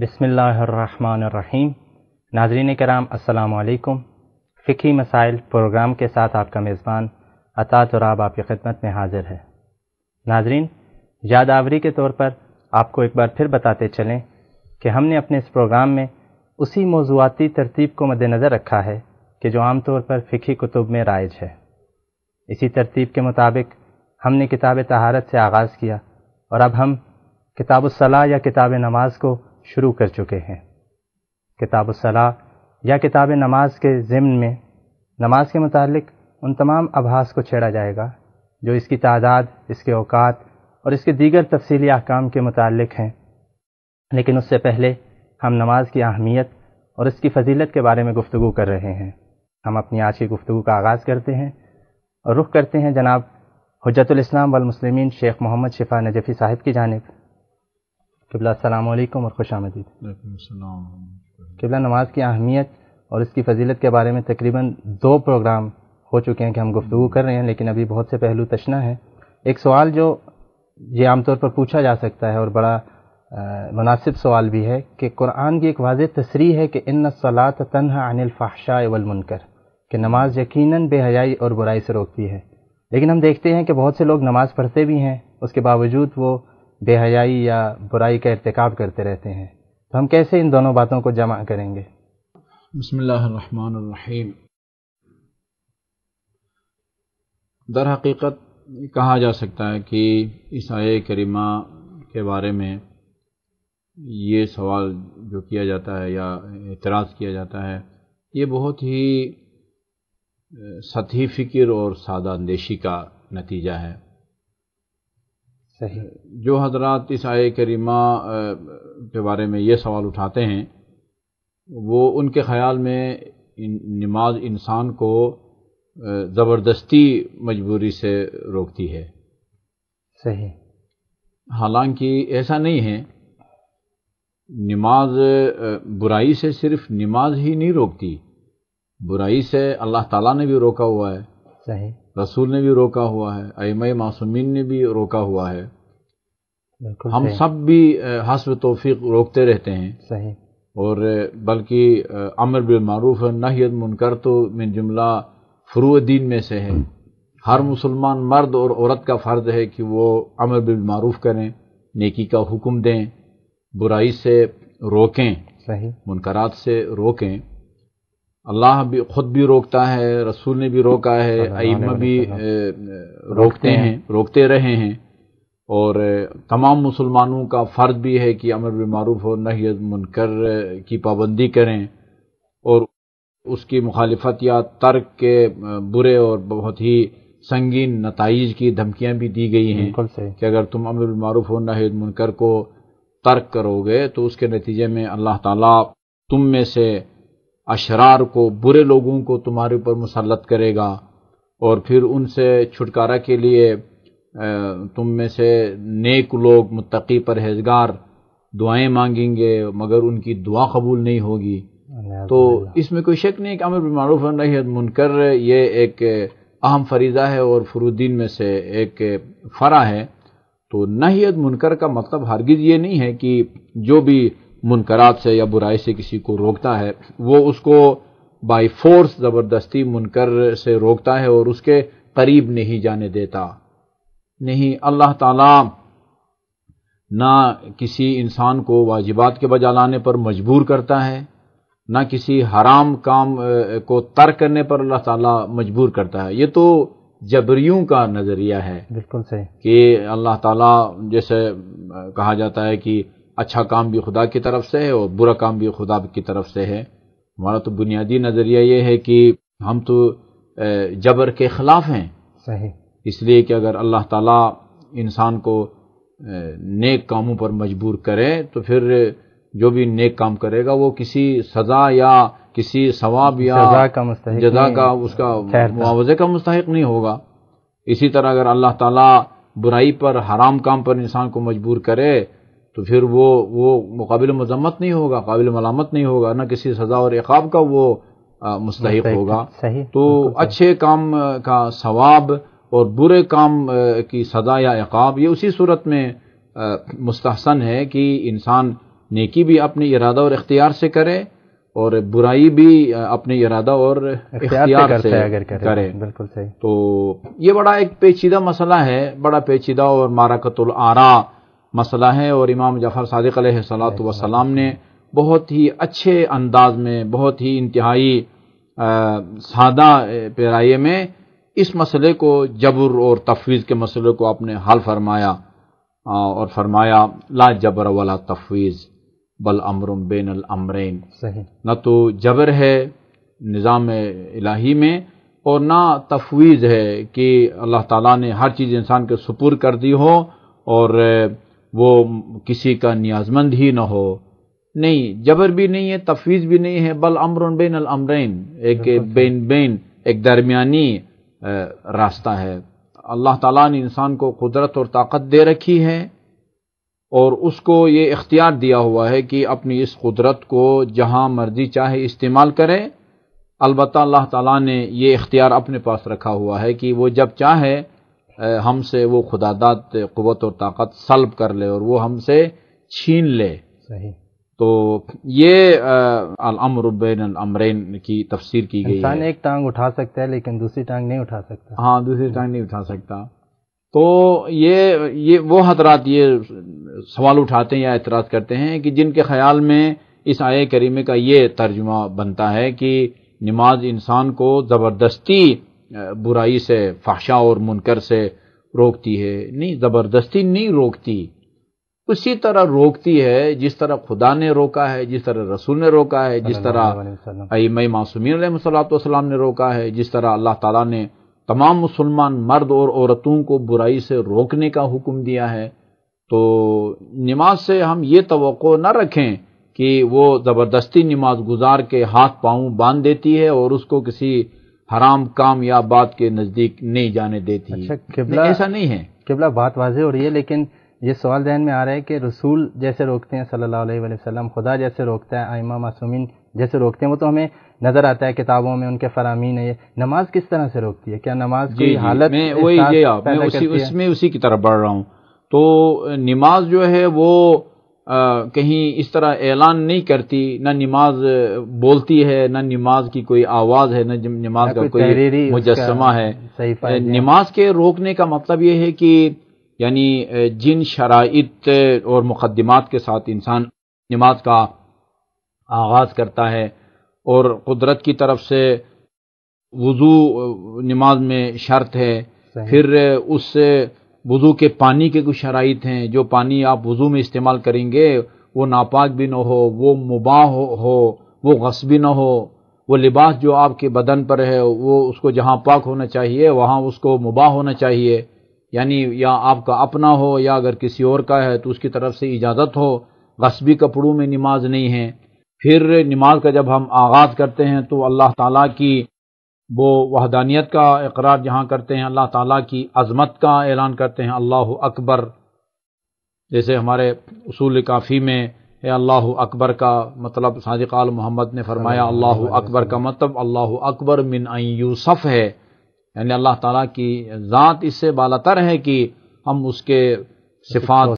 बिसमीम नाजरीन कराम असलकुम फ़िकी मसाइल प्रोग्राम के साथ आपका मेज़बान अता तुराब आपकी खिदमत में हाजिर है नाजरीन यादावरी के तौर पर आपको एक बार फिर बताते चलें कि हमने अपने इस प्रोग्राम में उसी मौजूदी तरतीब को मद्दनज़र रखा है कि जो आम तौर पर फ़िकी कुतुब में राइज है इसी तरतीब के मुताबिक हमने किताब तहारत से आगाज़ किया और अब हम किताब या किताब नमाज को शुरू कर चुके हैं किताब सलाह या किताब नमाज के ज़िम्न में नमाज के मतलब उन तमाम आभास को छेड़ा जाएगा जो इसकी तादाद इसके अवकात और इसके दीगर तफसली अहकाम के मतलब हैं लेकिन उससे पहले हम नमाज की अहमियत और इसकी फजीलत के बारे में गुफ्तु कर रहे हैं हम अपनी आज की गुफ्तु का आगाज़ करते हैं और रुख करते हैं जनाब हजरतुल इस्लाम शेख मोहम्मद शिफा नजफ़ी साहिब की जानब किबला अल्लाम और खुश आमदीद किबला नमाज की अहमियत और इसकी फजीलत के बारे में तकरीबन दो प्रोग्राम हो चुके हैं कि हम गुफ्तु हम्म। कर रहे हैं लेकिन अभी बहुत से पहलू तशना है एक सवाल जो ये आमतौर पर पूछा जा सकता है और बड़ा मुनासिब सवाल भी है कि कुरान की एक वाज तसरी है कि इन सलात तन अनिल फ़ाहशा वलमनकर कि नमाज यकीन बेहजाई और बुराई से रोकती है लेकिन हम देखते हैं कि बहुत से लोग नमाज़ पढ़ते भी हैं उसके बावजूद वो बेहयाई या बुराई का इरतकब करते रहते हैं तो हम कैसे इन दोनों बातों को जमा करेंगे बसमीम दर हकीकत कहा जा सकता है कि इस आय करीमा के बारे में ये सवाल जो किया जाता है या एतराज़ किया जाता है ये बहुत ही सतही फ़िक्र और सादा अंदेशी का नतीजा है सही जो हजरत इस आय करीमा के बारे में ये सवाल उठाते हैं वो उनके ख्याल में नमाज इंसान को ज़बरदस्ती मजबूरी से रोकती है सही हालांकि ऐसा नहीं है नमाज बुराई से सिर्फ नमाज ही नहीं रोकती बुराई से अल्लाह ताला ने भी रोका हुआ है सही रसूल ने भी रोका हुआ है अम मासूमिन ने भी रोका हुआ है हम सब भी हसब तोफ़ी रोकते रहते हैं सही और बल्कि अमर बिलमूफ नहियत मुनकर तो मिन जुमला फ्रू दीन में से है हर मुसलमान मर्द और औरत का फ़र्ज़ है कि वो अमर बिलमूफ करें नेकी का हुक्म दें बुराई से रोकें सही मुनकरात से रोकें अल्लाह भी खुद भी रोकता है रसूल ने भी रोका है आइम्मा भी रोकते हैं रोकते रहे हैं और तमाम मुसलमानों का फ़र्ज भी है कि अमर मारूफ और नहीत मुनकर की पाबंदी करें और उसकी मुखालफत या तर्क के बुरे और बहुत ही संगीन नतज की धमकियाँ भी दी गई हैं कि अगर तुम अमर मारूफ और नहीत मुनकर को तर्क करोगे तो उसके नतीजे में अल्लाह ताला तुम में से अशरार को बुरे लोगों को तुम्हारे ऊपर मुसलत करेगा और फिर उनसे छुटकारा के लिए तुम में से नेक लोग मुतकी परहेजगार दुआएं मांगेंगे मगर उनकी दुआ कबूल नहीं होगी तो इसमें कोई शक नहीं कि अमर बिमारूफ मुनकर ये एक अहम फरीज़ा है और फरूद्दीन में से एक फ़रा है तो नहीत मुनकर का मतलब हरगिज़ ये नहीं है कि जो भी मुनकरात से या बुराई से किसी को रोकता है वो उसको बाई फोर्स ज़बरदस्ती मुनकर से रोकता है और उसके करीब नहीं जाने देता नहीं अल्लाह ताला ना किसी इंसान को वाजिबात के बजा लाने पर मजबूर करता है ना किसी हराम काम को तर्क करने पर अल्लाह ताला मजबूर करता है ये तो जबरियों का नज़रिया है बिल्कुल सही कि अल्लाह ताला जैसे कहा जाता है कि अच्छा काम भी खुदा की तरफ से है और बुरा काम भी खुदा की तरफ से है हमारा तो बुनियादी नज़रिया ये है कि हम तो जबर के ख़िलाफ़ हैं सही इसलिए कि अगर अल्लाह ताला इंसान को नेक कामों पर मजबूर करे तो फिर जो भी नेक काम करेगा वो किसी सज़ा या किसी सवाब या जजा का मुस्तक जजा का उसका तो। मुआवजे का मुस्तक नहीं होगा इसी तरह अगर अल्लाह ताला बुराई पर हराम काम पर इंसान को मजबूर करे तो फिर वो वो काबिल मजम्मत नहीं होगा काबिल मलामत नहीं होगा ना किसी सजा और एकाब का वो मुस्तक होगा सही तो अच्छे काम का सवाब और बुरे काम की सजा या एकाब ये उसी सूरत में मुस्तहसन है कि इंसान नेकी भी अपने इरादा और इख्तियार से करे और बुराई भी अपने इरादा और इख्तियार से, करे, तो। करे। बिल्कुल सही तो ये बड़ा एक पेचीदा मसला है बड़ा पेचीदा और मारकतुल आरा मसला है और इमाम जफ़र सदक सलाम ने बहुत ही अच्छे अंदाज में बहुत ही इंतहाई सादा पैराए में इस मसले को जबर और तफवीज़ के मसले को आपने हल फरमाया और फरमाया ला जबर वाला तफवीज़ बल अमरुम बेन अमरेन न तो जबर है निज़ाम इलाही में और ना तफवीज़ है कि अल्लाह ताला ने हर चीज़ इंसान के सुपुर कर दी हो और वो किसी का न्याजमंद ही ना हो नहीं जबर भी नहीं है तफवीज भी नहीं है बल अमर बेन अलमरैन एक बेन बेन एक दरमियानी रास्ता है अल्लाह ताला ने इंसान को कुदरत और ताकत दे रखी है और उसको ये इख्तियार दिया हुआ है कि अपनी इस कुदरत को जहाँ मर्जी चाहे इस्तेमाल करें अलबत्ता अल्लाह ताला ने ये इख्तियार अपने पास रखा हुआ है कि वो जब चाहे हमसे वो खुदादात कुत और ताकत सलब कर ले और वो हमसे छीन ले सही तो ये अलमरबैनमरैन की तफसीर की गई है एक टांग उठा सकता है लेकिन दूसरी टांग नहीं उठा सकता हाँ दूसरी टांग नहीं उठा सकता तो ये ये वो हजरात ये सवाल उठाते हैं या एतराज़ करते हैं कि जिनके ख्याल में इस आय करीमे का ये तर्जुमा बनता है कि नमाज इंसान को ज़बरदस्ती बुराई से फाशा और मुनकर से रोकती है नहीं ज़बरदस्ती नहीं रोकती उसी तरह रोकती है जिस तरह खुदा ने रोका है जिस तरह रसूल ने रोका है जिस तरह अम मासूमीन सलाम ने रोका है जिस तरह अल्लाह ताला ने तमाम मुसलमान मर्द और औरतों को बुराई से रोकने का हुक्म दिया है तो नमाज से हम ये तो न रखें कि वो ज़बरदस्ती नमाज गुजार के हाथ पाँव बांध देती है और उसको किसी हराम काम या बात के नज़दीक नहीं जाने देती अच्छा किबला ऐसा नहीं है किबला बात वाजे हो रही है लेकिन ये सवाल जहन में आ रहा है कि रसूल जैसे रोकते हैं सल्लल्लाहु अलैहि वसल्लम खुदा जैसे रोकता है आयमा मासूमिन जैसे रोकते हैं वो तो हमें नज़र आता है किताबों में उनके फरामीन है नमाज किस तरह से रोकती है क्या नमाज की हालत मैं वही ये हाँ, मैं उसी उसमें उसी की तरफ बढ़ रहा हूँ तो नमाज जो है वो कहीं इस तरह ऐलान नहीं करती ना नमाज बोलती है ना नमाज की कोई आवाज़ है ना नमाज का कोई मुजस्मा है नमाज के रोकने का मतलब ये है कि यानी जिन शराइत और मुकदमात के साथ इंसान नमाज का आगाज़ करता है और कुदरत की तरफ से वज़ू नमाज में शर्त है फिर उससे वज़ू के पानी के कुछ शराइत हैं जो पानी आप वज़ू में इस्तेमाल करेंगे वो नापाक भी ना हो वो मुबाह हो हो वो गस भी ना हो वो लिबास जो आपके बदन पर है वो उसको जहाँ पाक होना चाहिए वहाँ उसको मुबाह होना चाहिए यानी या आपका अपना हो या अगर किसी और का है तो उसकी तरफ से इजाज़त हो गसबी कपड़ों में नमाज नहीं है फिर नमाज का जब हम आगाज़ करते हैं तो अल्लाह ताला की वो वहदानियत का इकरार जहाँ करते हैं अल्लाह ताला की अज़मत का ऐलान करते हैं अल्लाह अकबर जैसे हमारे उसूल काफ़ी में अल्लाह अकबर का मतलब सादिक आल मोहम्मद ने फरमाया अल्लाह अकबर का मतलब अल्लाह अकबर मिन यूसफ़ है यानी अल्लाह ताला की ज़ात इससे बालतर है कि हम उसके सिफात